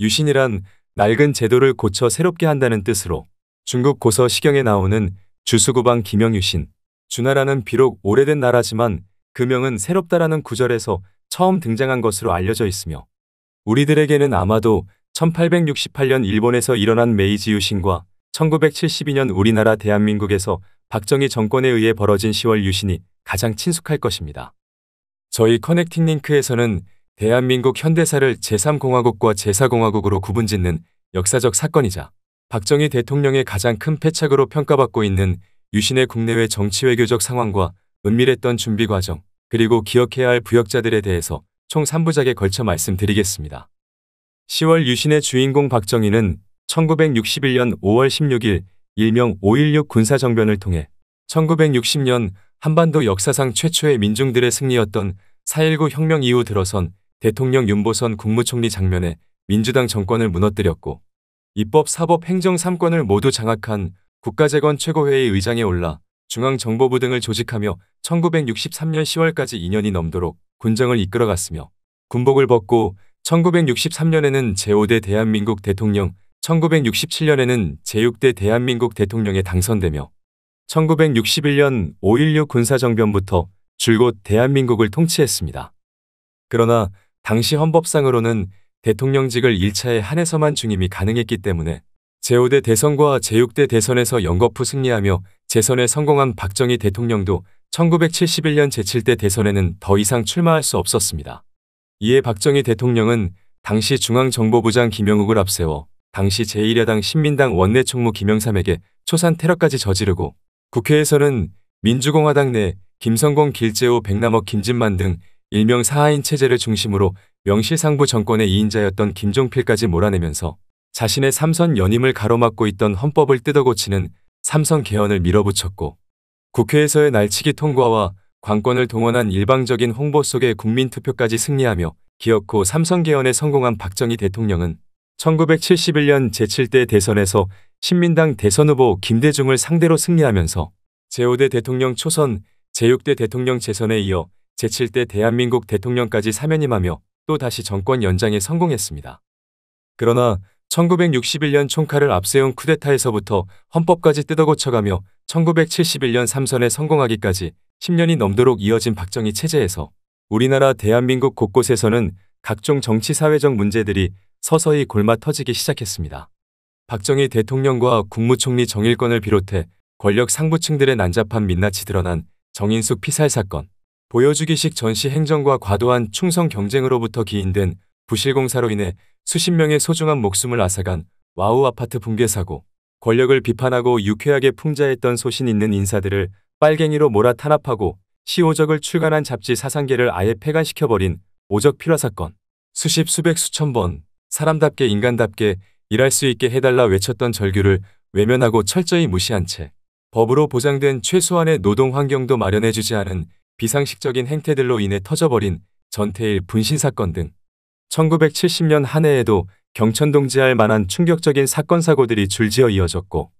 유신이란 낡은 제도를 고쳐 새롭게 한다는 뜻으로 중국 고서 시경에 나오는 주수구방 김영유신, 주나라는 비록 오래된 나라지만 금명은 그 새롭다라는 구절에서 처음 등장한 것으로 알려져 있으며 우리들에게는 아마도 1868년 일본에서 일어난 메이지 유신과 1972년 우리나라 대한민국에서 박정희 정권에 의해 벌어진 10월 유신이 가장 친숙할 것입니다. 저희 커넥팅 링크에서는 대한민국 현대사를 제3공화국과 제4공화국으로 구분짓는 역사적 사건이자 박정희 대통령의 가장 큰 패착으로 평가받고 있는 유신의 국내외 정치외교적 상황과 은밀했던 준비 과정, 그리고 기억해야 할 부역자들에 대해서 총 3부작에 걸쳐 말씀드리겠습니다. 10월 유신의 주인공 박정희는 1961년 5월 16일 일명 5.16 군사정변을 통해 1960년 한반도 역사상 최초의 민중들의 승리였던 4.19 혁명 이후 들어선 대통령 윤보선 국무총리 장면에 민주당 정권을 무너뜨렸고 입법, 사법, 행정 3권을 모두 장악한 국가재건 최고회의 의장에 올라 중앙정보부 등을 조직하며 1963년 10월까지 2년이 넘도록 군정을 이끌어갔으며 군복을 벗고 1963년에는 제5대 대한민국 대통령, 1967년에는 제6대 대한민국 대통령에 당선되며 1961년 5.16 군사정변부터 줄곧 대한민국을 통치했습니다. 그러나 당시 헌법상으로는 대통령직을 1차에 한해서만 중임이 가능했기 때문에 제5대 대선과 제6대 대선에서 연거푸 승리하며 재선에 성공한 박정희 대통령도 1971년 제7대 대선에는 더 이상 출마할 수 없었습니다. 이에 박정희 대통령은 당시 중앙정보부장 김영욱을 앞세워 당시 제1야당 신민당 원내총무 김영삼에게 초산 테러까지 저지르고 국회에서는 민주공화당 내 김성공 길재호 백남옥 김진만 등 일명 4하인 체제를 중심으로 명실상부 정권의 2인자였던 김종필까지 몰아내면서 자신의 삼선 연임을 가로막고 있던 헌법을 뜯어고치는 삼선 개헌을 밀어붙였고 국회에서의 날치기 통과와 관권을 동원한 일방적인 홍보 속에 국민투표까지 승리하며 기어코 삼선 개헌에 성공한 박정희 대통령은 1971년 제7대 대선에서 신민당 대선 후보 김대중을 상대로 승리하면서 제5대 대통령 초선, 제6대 대통령 재선에 이어 제7대 대한민국 대통령까지 사면임하며 또다시 정권 연장에 성공했습니다. 그러나 1961년 총칼을 앞세운 쿠데타에서부터 헌법까지 뜯어고쳐가며 1971년 3선에 성공하기까지 10년이 넘도록 이어진 박정희 체제에서 우리나라 대한민국 곳곳에서는 각종 정치사회적 문제들이 서서히 골마 터지기 시작했습니다. 박정희 대통령과 국무총리 정일권을 비롯해 권력 상부층들의 난잡한 민낯이 드러난 정인숙 피살 사건, 보여주기식 전시 행정과 과도한 충성 경쟁으로부터 기인된 부실공사로 인해 수십 명의 소중한 목숨을 앗아간 와우 아파트 붕괴 사고, 권력을 비판하고 유쾌하게 풍자했던 소신 있는 인사들을 빨갱이로 몰아 탄압하고 시오적을 출간한 잡지 사상계를 아예 폐간시켜버린 오적 필화 사건, 수십 수백 수천 번 사람답게 인간답게 일할 수 있게 해달라 외쳤던 절규를 외면하고 철저히 무시한 채 법으로 보장된 최소한의 노동 환경도 마련해주지 않은 비상식적인 행태들로 인해 터져버린 전태일 분신 사건 등 1970년 한 해에도 경천동지할 만한 충격적인 사건 사고들이 줄지어 이어졌고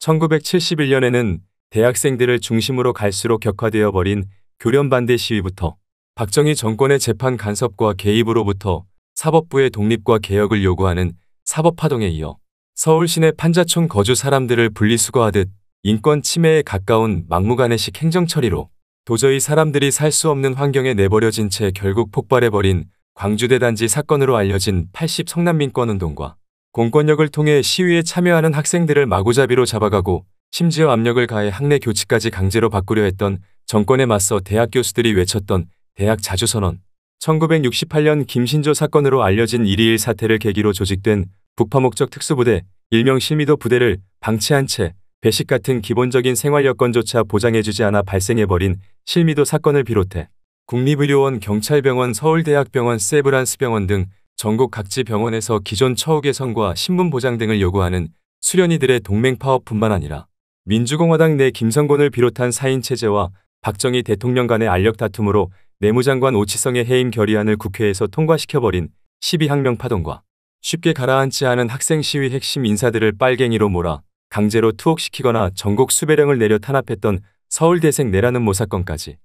1971년에는 대학생들을 중심으로 갈수록 격화되어 버린 교련 반대 시위부터 박정희 정권의 재판 간섭과 개입으로부터 사법부의 독립과 개혁을 요구하는 사법파동에 이어 서울 시내 판자촌 거주 사람들을 분리수거하듯 인권 침해에 가까운 막무가내식 행정처리로 도저히 사람들이 살 수 없는 환경에 내버려진 채 결국 폭발해버린 광주대 단지 사건으로 알려진 80성난민권운동과 공권력을 통해 시위에 참여하는 학생들을 마구잡이로 잡아가고 심지어 압력을 가해 학내 교칙까지 강제로 바꾸려 했던 정권에 맞서 대학 교수들이 외쳤던 대학 자주선언 1968년 김신조 사건으로 알려진 1.21 사태를 계기로 조직된 북파목적 특수부대 일명 실미도 부대를 방치한 채 배식 같은 기본적인 생활 여건조차 보장해주지 않아 발생해버린 실미도 사건을 비롯해 국립의료원, 경찰병원, 서울대학병원, 세브란스병원 등 전국 각지 병원에서 기존 처우 개선과 신분 보장 등을 요구하는 수련이들의 동맹 파업뿐만 아니라 민주공화당 내 김성곤을 비롯한 사인 체제와 박정희 대통령 간의 알력 다툼으로 내무장관 오치성의 해임 결의안을 국회에서 통과시켜버린 12항명 파동과 쉽게 가라앉지 않은 학생 시위 핵심 인사들을 빨갱이로 몰아 강제로 투옥시키거나 전국 수배령을 내려 탄압했던 서울대생 내라는 모사건까지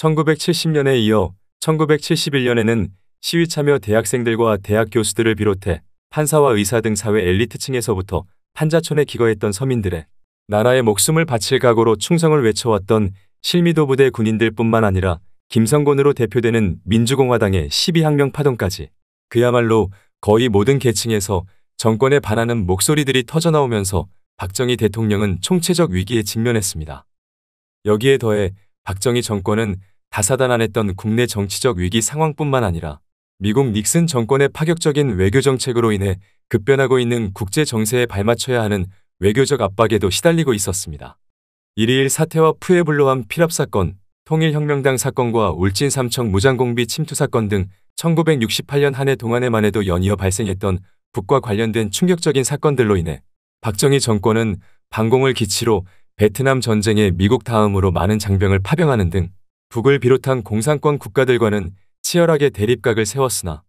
1970년에 이어 1971년에는 시위 참여 대학생들과 대학 교수들을 비롯해 판사와 의사 등 사회 엘리트층에서부터 판자촌에 기거했던 서민들의 나라의 목숨을 바칠 각오로 충성을 외쳐왔던 실미도 부대 군인들뿐만 아니라 김성곤으로 대표되는 민주공화당의 12항명 파동까지 그야말로 거의 모든 계층에서 정권에 반하는 목소리들이 터져나오면서 박정희 대통령은 총체적 위기에 직면했습니다. 여기에 더해 박정희 정권은 다사다난했던 국내 정치적 위기 상황뿐만 아니라 미국 닉슨 정권의 파격적인 외교 정책으로 인해 급변하고 있는 국제 정세에 발맞춰야 하는 외교적 압박에도 시달리고 있었습니다. 1.21 사태와 푸에블로함 필압 사건, 통일혁명당 사건과 울진 삼청 무장공비 침투 사건 등 1968년 한 해 동안에만 해도 연이어 발생했던 북과 관련된 충격적인 사건들로 인해 박정희 정권은 방공을 기치로 베트남 전쟁에 미국 다음으로 많은 장병을 파병하는 등 북을 비롯한 공산권 국가들과는 치열하게 대립각을 세웠으나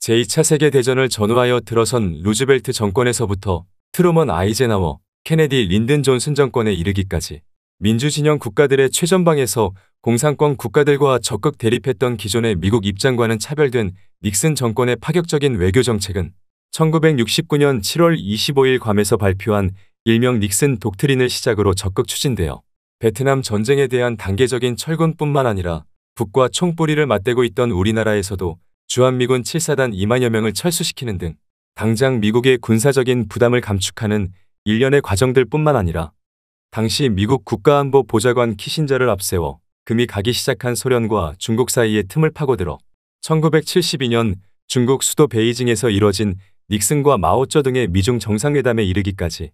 제2차 세계대전을 전후하여 들어선 루즈벨트 정권에서부터 트루먼 아이제나워, 케네디 린든 존슨 정권에 이르기까지 민주진영 국가들의 최전방에서 공산권 국가들과 적극 대립했던 기존의 미국 입장과는 차별된 닉슨 정권의 파격적인 외교정책은 1969년 7월 25일 괌에서 발표한 일명 닉슨 독트린을 시작으로 적극 추진되어 베트남 전쟁에 대한 단계적인 철군뿐만 아니라 북과 총뿌리를 맞대고 있던 우리나라에서도 주한미군 7사단 2만여 명을 철수시키는 등 당장 미국의 군사적인 부담을 감축하는 일련의 과정들 뿐만 아니라 당시 미국 국가안보 보좌관 키신저를 앞세워 금이 가기 시작한 소련과 중국 사이의 틈을 파고들어 1972년 중국 수도 베이징에서 이뤄진 닉슨과 마오쩌등의 미중 정상회담에 이르기까지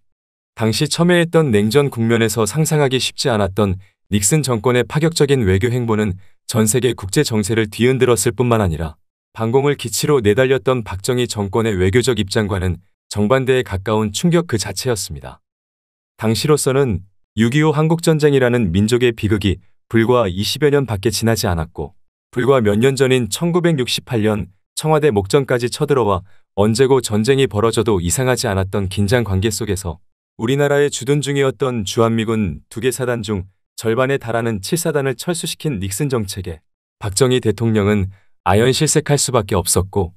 당시 첨예했던 냉전 국면에서 상상하기 쉽지 않았던 닉슨 정권의 파격적인 외교 행보는 전 세계 국제 정세를 뒤흔들었을 뿐만 아니라 방공을 기치로 내달렸던 박정희 정권의 외교적 입장과는 정반대에 가까운 충격 그 자체였습니다. 당시로서는 6.25 한국전쟁이라는 민족의 비극이 불과 20여 년밖에 지나지 않았고 불과 몇 년 전인 1968년 청와대 목전까지 쳐들어와 언제고 전쟁이 벌어져도 이상하지 않았던 긴장 관계 속에서 우리나라의 주둔 중이었던 주한미군 두 개 사단 중 절반에 달하는 7사단을 철수시킨 닉슨 정책에 박정희 대통령은 아연 실색할 수밖에 없었고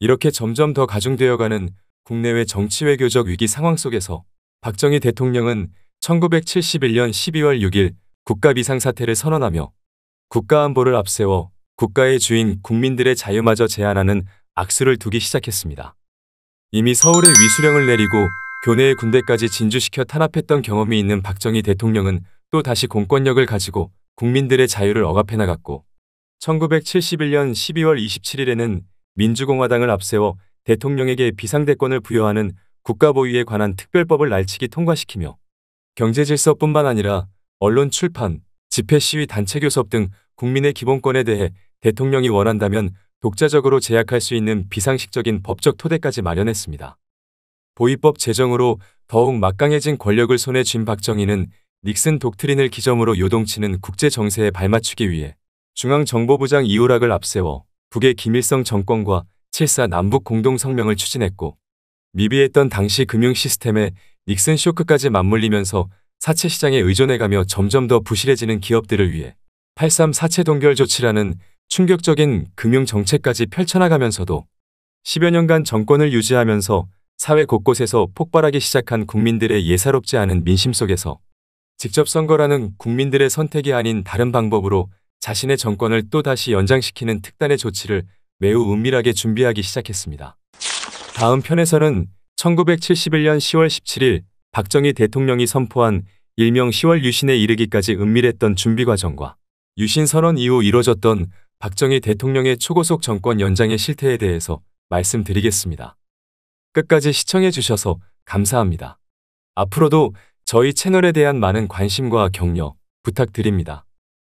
이렇게 점점 더 가중되어가는 국내외 정치외교적 위기 상황 속에서 박정희 대통령은 1971년 12월 6일 국가 비상사태를 선언하며 국가안보를 앞세워 국가의 주인 국민들의 자유마저 제한하는 악수를 두기 시작했습니다. 이미 서울에 위수령을 내리고 교내의 군대까지 진주시켜 탄압했던 경험이 있는 박정희 대통령은 또 다시 공권력을 가지고 국민들의 자유를 억압해 나갔고 1971년 12월 27일에는 민주공화당을 앞세워 대통령에게 비상대권을 부여하는 국가보위에 관한 특별법을 날치기 통과시키며 경제질서뿐만 아니라 언론 출판, 집회 시위 단체 교섭 등 국민의 기본권에 대해 대통령이 원한다면 독자적으로 제약할 수 있는 비상식적인 법적 토대까지 마련했습니다. 보위법 제정으로 더욱 막강해진 권력을 손에 쥔 박정희는 닉슨 독트린을 기점으로 요동치는 국제 정세에 발맞추기 위해 중앙정보부장 이우락을 앞세워 북의 김일성 정권과 7사 남북 공동성명을 추진했고 미비했던 당시 금융 시스템에 닉슨 쇼크까지 맞물리면서 사채 시장에 의존해가며 점점 더 부실해지는 기업들을 위해 83 사채 동결 조치라는 충격적인 금융 정책까지 펼쳐나가면서도 10여 년간 정권을 유지하면서 사회 곳곳에서 폭발하기 시작한 국민들의 예사롭지 않은 민심 속에서 직접 선거라는 국민들의 선택이 아닌 다른 방법으로 자신의 정권을 또다시 연장시키는 특단의 조치를 매우 은밀하게 준비하기 시작했습니다. 다음 편에서는 1971년 10월 17일 박정희 대통령이 선포한 일명 10월 유신에 이르기까지 은밀했던 준비 과정과 유신 선언 이후 이뤄졌던 박정희 대통령의 초고속 정권 연장의 실태에 대해서 말씀드리겠습니다. 끝까지 시청해 주셔서 감사합니다. 앞으로도 저희 채널에 대한 많은 관심과 격려 부탁드립니다.